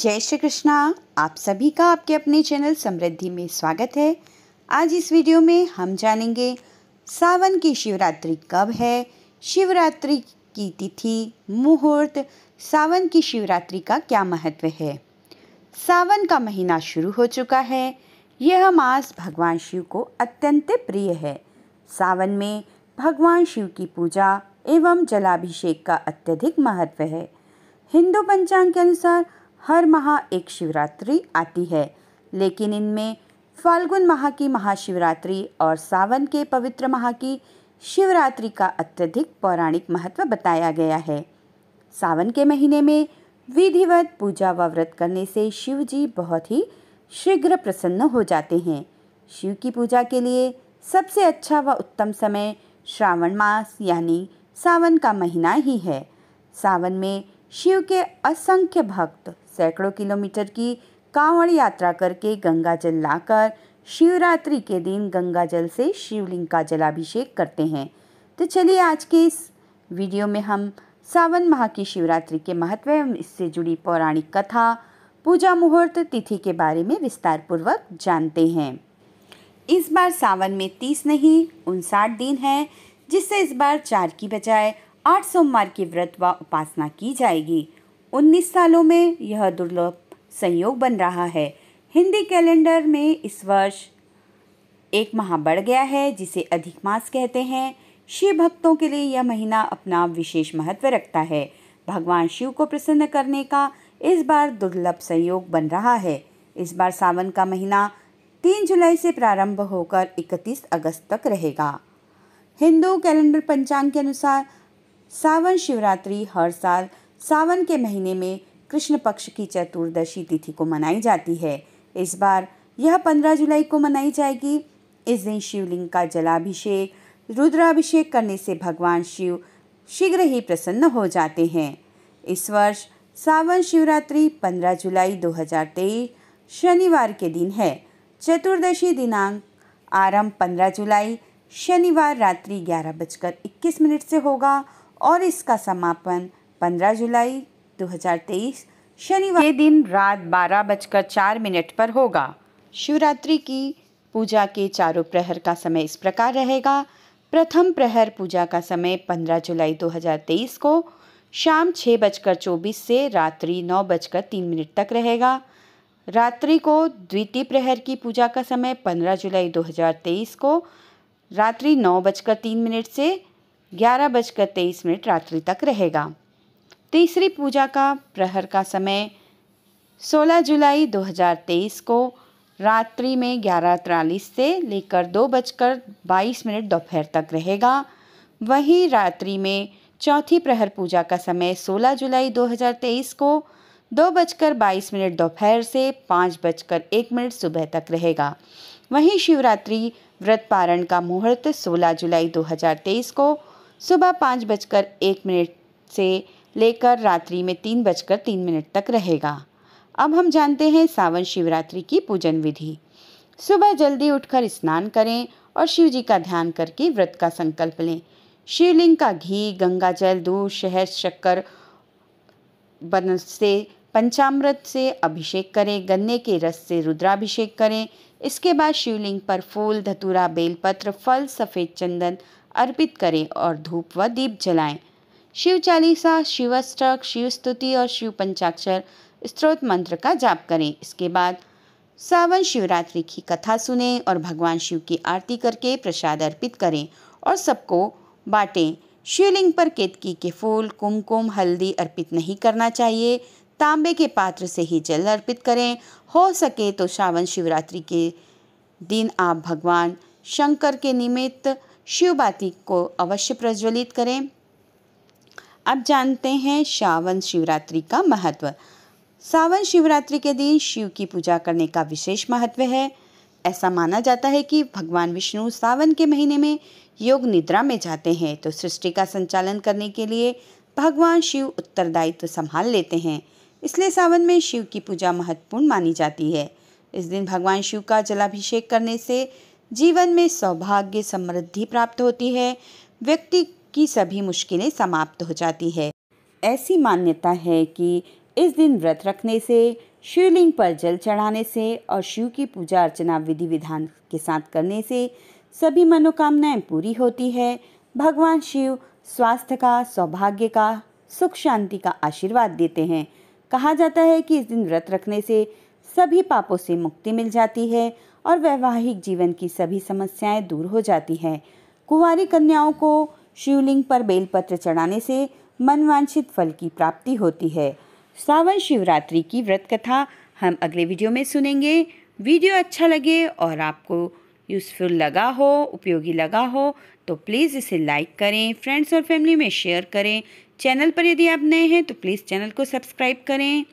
जय श्री कृष्णा आप सभी का आपके अपने चैनल समृद्धि में स्वागत है आज इस वीडियो में हम जानेंगे सावन की शिवरात्रि कब है शिवरात्रि की तिथि मुहूर्त सावन की शिवरात्रि का क्या महत्व है सावन का महीना शुरू हो चुका है यह मास भगवान शिव को अत्यंत प्रिय है सावन में भगवान शिव की पूजा एवं जलाभिषेक का अत्यधिक महत्व है हिंदू पंचांग के अनुसार हर माह एक शिवरात्रि आती है लेकिन इनमें फाल्गुन माह की महाशिवरात्रि और सावन के पवित्र माह की शिवरात्रि का अत्यधिक पौराणिक महत्व बताया गया है सावन के महीने में विधिवत पूजा व व्रत करने से शिव जी बहुत ही शीघ्र प्रसन्न हो जाते हैं शिव की पूजा के लिए सबसे अच्छा व उत्तम समय श्रावण मास यानी सावन का महीना ही है सावन में शिव के असंख्य भक्त सैकड़ों किलोमीटर की कांवड़ यात्रा करके गंगा जल लाकर शिवरात्रि के दिन गंगा जल से शिवलिंग का जलाभिषेक करते हैं तो चलिए आज के इस वीडियो में हम सावन माह की शिवरात्रि के महत्व एवं इससे जुड़ी पौराणिक कथा पूजा मुहूर्त तिथि के बारे में विस्तार पूर्वक जानते हैं इस बार सावन में तीस नहीं उनसाठ दिन है जिससे इस बार चार की बजाय आठ सोमवार के व्रत व उपासना की जाएगी 19 सालों में यह दुर्लभ संयोग बन रहा है हिंदी कैलेंडर में इस वर्ष एक माह बढ़ गया है जिसे अधिक मास कहते हैं शिव भक्तों के लिए यह महीना अपना विशेष महत्व रखता है भगवान शिव को प्रसन्न करने का इस बार दुर्लभ संयोग बन रहा है इस बार सावन का महीना तीन जुलाई से प्रारंभ होकर इकतीस अगस्त तक रहेगा हिंदू कैलेंडर पंचांग के अनुसार सावन शिवरात्रि हर साल सावन के महीने में कृष्ण पक्ष की चतुर्दशी तिथि को मनाई जाती है इस बार यह पंद्रह जुलाई को मनाई जाएगी इस दिन शिवलिंग का जलाभिषेक रुद्राभिषेक करने से भगवान शिव शीघ्र ही प्रसन्न हो जाते हैं इस वर्ष सावन शिवरात्रि 15 जुलाई 2023 शनिवार के दिन है चतुर्दशी दिनांक आरंभ 15 जुलाई शनिवार रात्रि ग्यारह बजकर इक्कीस मिनट से होगा और इसका समापन 15 जुलाई 2023 शनिवार ये दिन रात बारह बजकर चार मिनट पर होगा शिवरात्रि की पूजा के चारों प्रहर का समय इस प्रकार रहेगा प्रथम प्रहर पूजा का समय 15 जुलाई 2023 को शाम छः बजकर चौबीस से रात्रि नौ बजकर तीन मिनट तक रहेगा रात्रि को द्वितीय प्रहर की पूजा का समय 15 जुलाई 2023 को रात्रि नौ बजकर तीन मिनट से ग्यारह बजकर तेईस मिनट रात्रि तक रहेगा तीसरी पूजा का प्रहर का समय 16 जुलाई 2023 को रात्रि में ग्यारह तिरालीस से लेकर दो बजकर बाईस मिनट दोपहर तक रहेगा वहीं रात्रि में चौथी प्रहर पूजा का समय 16 जुलाई 2023 को दो बजकर बाईस मिनट दोपहर से पाँच बजकर एक मिनट सुबह तक रहेगा वहीं शिवरात्रि व्रत पारण का मुहूर्त 16 जुलाई 2023 को सुबह पाँच बजकर एक मिनट से लेकर रात्रि में तीन बजकर तीन मिनट तक रहेगा अब हम जानते हैं सावन शिवरात्रि की पूजन विधि सुबह जल्दी उठकर स्नान करें और शिव जी का ध्यान करके व्रत का संकल्प लें शिवलिंग का घी गंगा जल दूध शहद शक्कर बन से पंचामृत से अभिषेक करें गन्ने के रस से रुद्राभिषेक करें इसके बाद शिवलिंग पर फूल धतूरा बेलपत्र फल सफ़ेद चंदन अर्पित करें और धूप व दीप जलाएं शिव चालीसा शिवस्त्रक शिव स्तुति और शिव पंचाक्षर स्त्रोत मंत्र का जाप करें इसके बाद सावन शिवरात्रि की कथा सुने और भगवान शिव की आरती करके प्रसाद अर्पित करें और सबको बांटें शिवलिंग पर केतकी के फूल कुमकुम हल्दी अर्पित नहीं करना चाहिए तांबे के पात्र से ही जल अर्पित करें हो सके तो सावन शिवरात्रि के दिन आप भगवान शंकर के निमित्त शिवबाती को अवश्य प्रज्वलित करें अब जानते हैं सावन शिवरात्रि का महत्व सावन शिवरात्रि के दिन शिव की पूजा करने का विशेष महत्व है ऐसा माना जाता है कि भगवान विष्णु सावन के महीने में योग निद्रा में जाते हैं तो सृष्टि का संचालन करने के लिए भगवान शिव उत्तरदायित्व तो संभाल लेते हैं इसलिए सावन में शिव की पूजा महत्वपूर्ण मानी जाती है इस दिन भगवान शिव का जलाभिषेक करने से जीवन में सौभाग्य समृद्धि प्राप्त होती है व्यक्ति की सभी मुश्किलें समाप्त हो जाती है ऐसी मान्यता है कि इस दिन व्रत रखने से शिवलिंग पर जल चढ़ाने से और शिव की पूजा अर्चना विधि विधान के साथ करने से सभी मनोकामनाएं पूरी होती है भगवान शिव स्वास्थ्य का सौभाग्य का सुख शांति का आशीर्वाद देते हैं कहा जाता है कि इस दिन व्रत रखने से सभी पापों से मुक्ति मिल जाती है और वैवाहिक जीवन की सभी समस्याएं दूर हो जाती हैं कुंवारी कन्याओं को शिवलिंग पर बेलपत्र चढ़ाने से मनवांछित फल की प्राप्ति होती है सावन शिवरात्रि की व्रत कथा हम अगले वीडियो में सुनेंगे वीडियो अच्छा लगे और आपको यूज़फुल लगा हो उपयोगी लगा हो तो प्लीज़ इसे लाइक करें फ्रेंड्स और फैमिली में शेयर करें चैनल पर यदि आप नए हैं तो प्लीज़ चैनल को सब्सक्राइब करें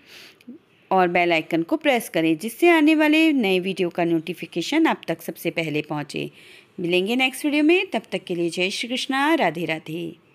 और बेल आइकन को प्रेस करें जिससे आने वाले नए वीडियो का नोटिफिकेशन आप तक सबसे पहले पहुँचे मिलेंगे नेक्स्ट वीडियो में तब तक के लिए जय श्री कृष्णा राधे राधे